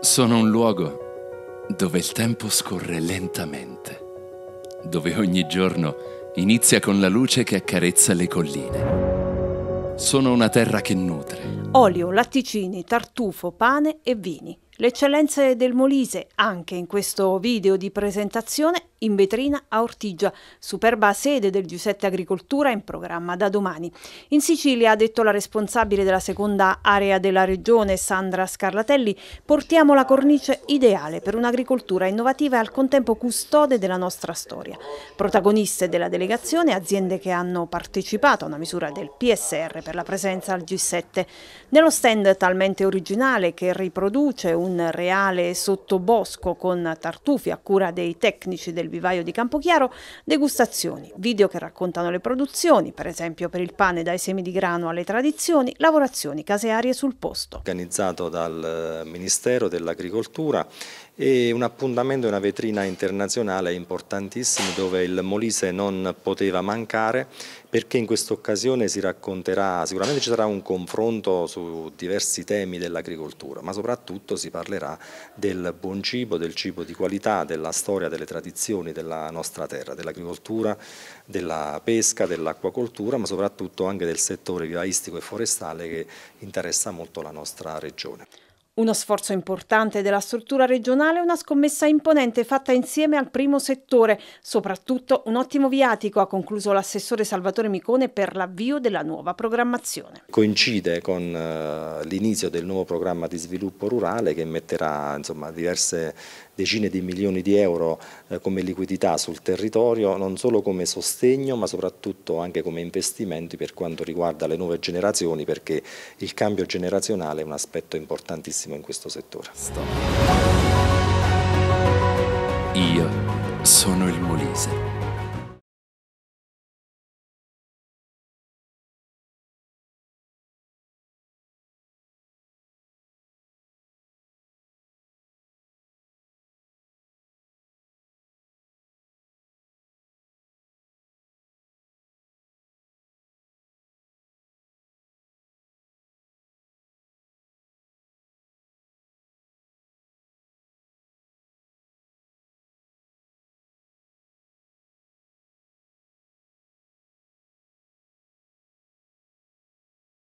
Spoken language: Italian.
Sono un luogo dove il tempo scorre lentamente, dove ogni giorno inizia con la luce che accarezza le colline. Sono una terra che nutre. Olio, latticini, tartufo, pane e vini. Le eccellenze del Molise, anche in questo video di presentazione, in vetrina a Ortigia, superba sede del Giuseppe Agricoltura in programma da domani. In Sicilia, ha detto la responsabile della seconda area della regione, Sandra Scarlatelli, portiamo la cornice ideale per un'agricoltura innovativa e al contempo custode della nostra storia. Protagoniste della delegazione aziende che hanno partecipato a una misura del PSR per la presenza al G7. Nello stand talmente originale che riproduce un un reale sottobosco con tartufi a cura dei tecnici del vivaio di Campochiaro, degustazioni, video che raccontano le produzioni, per esempio per il pane dai semi di grano alle tradizioni, lavorazioni casearie sul posto. Organizzato dal eh, Ministero dell'Agricoltura e un appuntamento e una vetrina internazionale importantissima dove il Molise non poteva mancare perché in questa occasione si racconterà, sicuramente ci sarà un confronto su diversi temi dell'agricoltura, ma soprattutto si parlerà del buon cibo, del cibo di qualità, della storia, delle tradizioni della nostra terra, dell'agricoltura, della pesca, dell'acquacoltura, ma soprattutto anche del settore vivaistico e forestale che interessa molto la nostra regione. Uno sforzo importante della struttura regionale una scommessa imponente fatta insieme al primo settore, soprattutto un ottimo viatico, ha concluso l'assessore Salvatore Micone per l'avvio della nuova programmazione. Coincide con eh, l'inizio del nuovo programma di sviluppo rurale che metterà insomma, diverse decine di milioni di euro eh, come liquidità sul territorio, non solo come sostegno ma soprattutto anche come investimenti per quanto riguarda le nuove generazioni perché il cambio generazionale è un aspetto importantissimo in questo settore. Io sono il Molise.